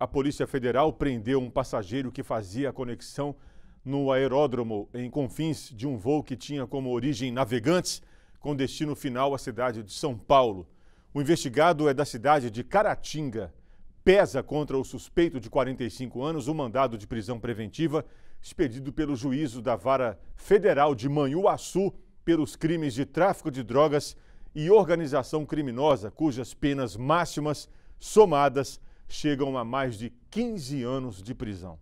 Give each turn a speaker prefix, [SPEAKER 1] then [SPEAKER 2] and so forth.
[SPEAKER 1] A Polícia Federal prendeu um passageiro que fazia conexão no aeródromo em Confins de um voo que tinha como origem navegantes, com destino final à cidade de São Paulo. O investigado é da cidade de Caratinga. Pesa contra o suspeito de 45 anos o mandado de prisão preventiva expedido pelo juízo da Vara Federal de Manhuaçu pelos crimes de tráfico de drogas e organização criminosa, cujas penas máximas somadas chegam a mais de 15 anos de prisão.